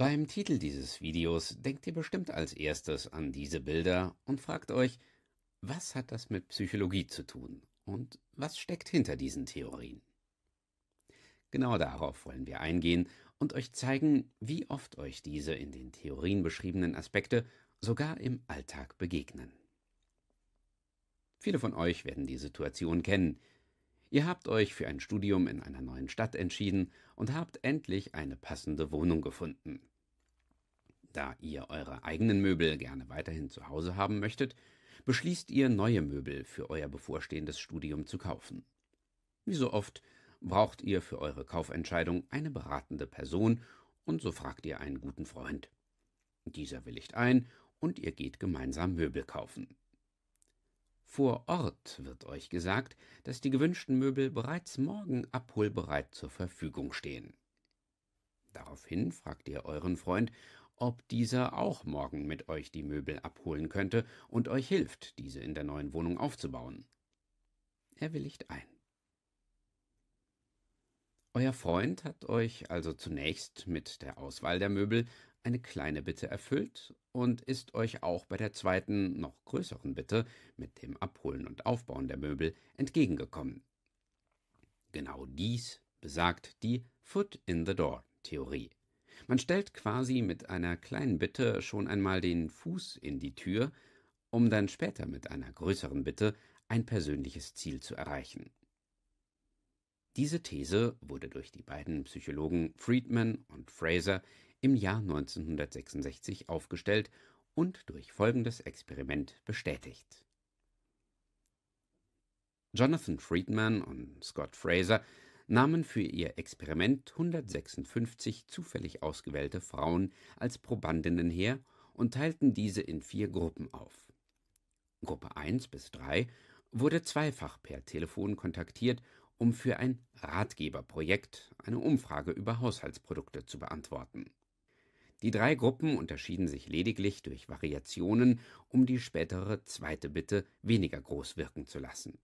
Beim Titel dieses Videos denkt ihr bestimmt als erstes an diese Bilder und fragt euch, was hat das mit Psychologie zu tun und was steckt hinter diesen Theorien? Genau darauf wollen wir eingehen und euch zeigen, wie oft euch diese in den Theorien beschriebenen Aspekte sogar im Alltag begegnen. Viele von euch werden die Situation kennen. Ihr habt euch für ein Studium in einer neuen Stadt entschieden und habt endlich eine passende Wohnung gefunden. Da ihr eure eigenen Möbel gerne weiterhin zu Hause haben möchtet, beschließt ihr, neue Möbel für euer bevorstehendes Studium zu kaufen. Wie so oft braucht ihr für eure Kaufentscheidung eine beratende Person und so fragt ihr einen guten Freund. Dieser willigt ein und ihr geht gemeinsam Möbel kaufen. Vor Ort wird euch gesagt, dass die gewünschten Möbel bereits morgen abholbereit zur Verfügung stehen. Daraufhin fragt ihr euren Freund, ob dieser auch morgen mit euch die Möbel abholen könnte und euch hilft, diese in der neuen Wohnung aufzubauen. Er willigt ein. Euer Freund hat euch also zunächst mit der Auswahl der Möbel eine kleine Bitte erfüllt und ist euch auch bei der zweiten, noch größeren Bitte mit dem Abholen und Aufbauen der Möbel entgegengekommen. Genau dies besagt die Foot in the Door Theorie. Man stellt quasi mit einer kleinen Bitte schon einmal den Fuß in die Tür, um dann später mit einer größeren Bitte ein persönliches Ziel zu erreichen. Diese These wurde durch die beiden Psychologen Friedman und Fraser im Jahr 1966 aufgestellt und durch folgendes Experiment bestätigt. Jonathan Friedman und Scott Fraser nahmen für ihr Experiment 156 zufällig ausgewählte Frauen als Probandinnen her und teilten diese in vier Gruppen auf. Gruppe 1 bis 3 wurde zweifach per Telefon kontaktiert, um für ein Ratgeberprojekt eine Umfrage über Haushaltsprodukte zu beantworten. Die drei Gruppen unterschieden sich lediglich durch Variationen, um die spätere zweite Bitte weniger groß wirken zu lassen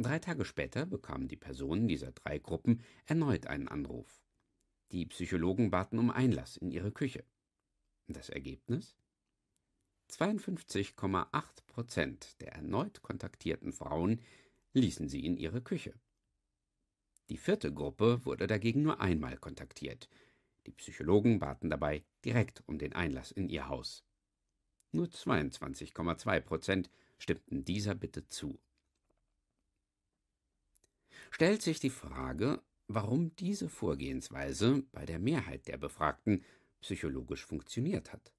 Drei Tage später bekamen die Personen dieser drei Gruppen erneut einen Anruf. Die Psychologen baten um Einlass in ihre Küche. Das Ergebnis? 52,8 Prozent der erneut kontaktierten Frauen ließen sie in ihre Küche. Die vierte Gruppe wurde dagegen nur einmal kontaktiert. Die Psychologen baten dabei direkt um den Einlass in ihr Haus. Nur 22,2 Prozent stimmten dieser Bitte zu stellt sich die Frage, warum diese Vorgehensweise bei der Mehrheit der Befragten psychologisch funktioniert hat.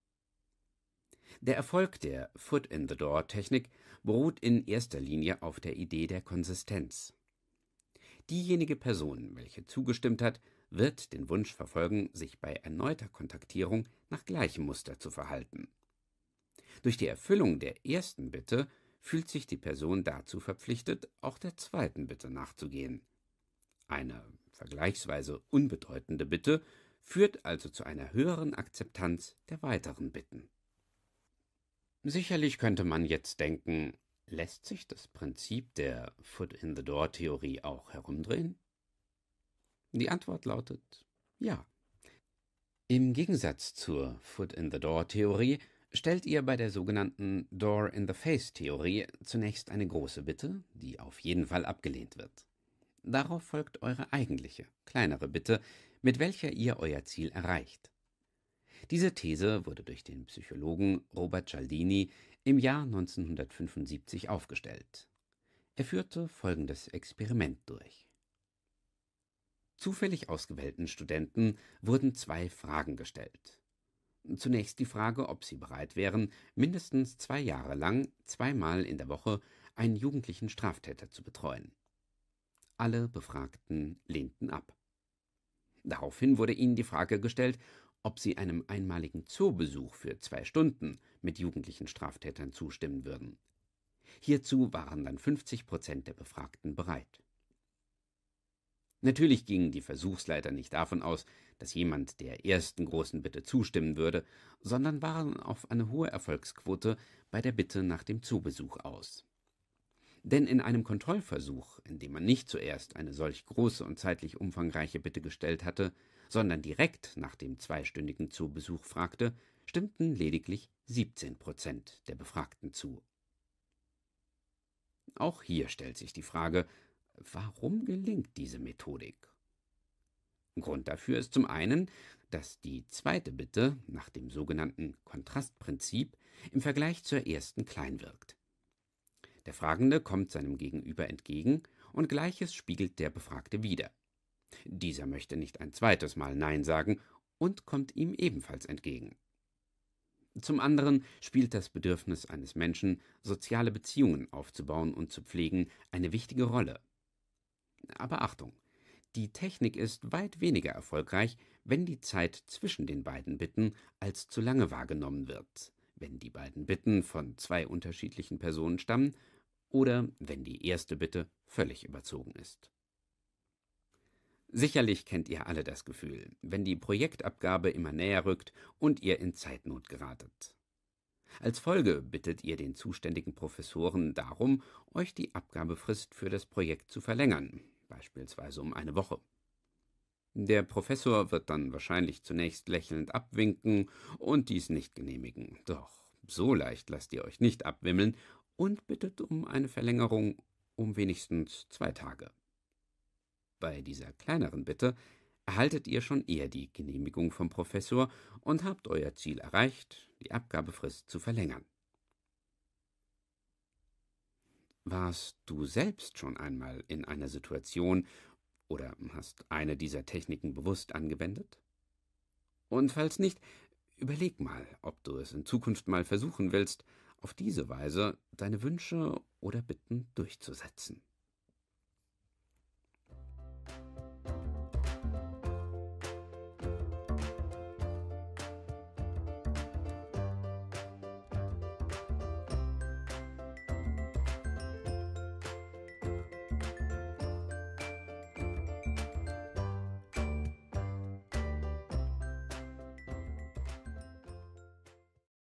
Der Erfolg der Foot in the Door Technik beruht in erster Linie auf der Idee der Konsistenz. Diejenige Person, welche zugestimmt hat, wird den Wunsch verfolgen, sich bei erneuter Kontaktierung nach gleichem Muster zu verhalten. Durch die Erfüllung der ersten Bitte fühlt sich die Person dazu verpflichtet, auch der zweiten Bitte nachzugehen. Eine vergleichsweise unbedeutende Bitte führt also zu einer höheren Akzeptanz der weiteren Bitten. Sicherlich könnte man jetzt denken, lässt sich das Prinzip der Foot-in-the-Door-Theorie auch herumdrehen? Die Antwort lautet ja. Im Gegensatz zur Foot-in-the-Door-Theorie stellt ihr bei der sogenannten Door-in-the-Face-Theorie zunächst eine große Bitte, die auf jeden Fall abgelehnt wird. Darauf folgt eure eigentliche, kleinere Bitte, mit welcher ihr euer Ziel erreicht. Diese These wurde durch den Psychologen Robert Cialdini im Jahr 1975 aufgestellt. Er führte folgendes Experiment durch. Zufällig ausgewählten Studenten wurden zwei Fragen gestellt. Zunächst die Frage, ob sie bereit wären, mindestens zwei Jahre lang, zweimal in der Woche, einen jugendlichen Straftäter zu betreuen. Alle Befragten lehnten ab. Daraufhin wurde ihnen die Frage gestellt, ob sie einem einmaligen Zoobesuch für zwei Stunden mit jugendlichen Straftätern zustimmen würden. Hierzu waren dann 50 Prozent der Befragten bereit. Natürlich gingen die Versuchsleiter nicht davon aus, dass jemand der ersten großen Bitte zustimmen würde, sondern waren auf eine hohe Erfolgsquote bei der Bitte nach dem Zubesuch aus. Denn in einem Kontrollversuch, in dem man nicht zuerst eine solch große und zeitlich umfangreiche Bitte gestellt hatte, sondern direkt nach dem zweistündigen Zubesuch fragte, stimmten lediglich 17 Prozent der Befragten zu. Auch hier stellt sich die Frage, Warum gelingt diese Methodik? Grund dafür ist zum einen, dass die zweite Bitte nach dem sogenannten Kontrastprinzip im Vergleich zur ersten klein wirkt. Der Fragende kommt seinem Gegenüber entgegen und Gleiches spiegelt der Befragte wieder. Dieser möchte nicht ein zweites Mal Nein sagen und kommt ihm ebenfalls entgegen. Zum anderen spielt das Bedürfnis eines Menschen, soziale Beziehungen aufzubauen und zu pflegen, eine wichtige Rolle. Aber Achtung, die Technik ist weit weniger erfolgreich, wenn die Zeit zwischen den beiden Bitten als zu lange wahrgenommen wird, wenn die beiden Bitten von zwei unterschiedlichen Personen stammen oder wenn die erste Bitte völlig überzogen ist. Sicherlich kennt ihr alle das Gefühl, wenn die Projektabgabe immer näher rückt und ihr in Zeitnot geratet. Als Folge bittet ihr den zuständigen Professoren darum, euch die Abgabefrist für das Projekt zu verlängern, beispielsweise um eine Woche. Der Professor wird dann wahrscheinlich zunächst lächelnd abwinken und dies nicht genehmigen. Doch so leicht lasst ihr euch nicht abwimmeln und bittet um eine Verlängerung um wenigstens zwei Tage. Bei dieser kleineren Bitte erhaltet ihr schon eher die Genehmigung vom Professor und habt euer Ziel erreicht, die Abgabefrist zu verlängern. Warst du selbst schon einmal in einer Situation oder hast eine dieser Techniken bewusst angewendet? Und falls nicht, überleg mal, ob du es in Zukunft mal versuchen willst, auf diese Weise deine Wünsche oder Bitten durchzusetzen.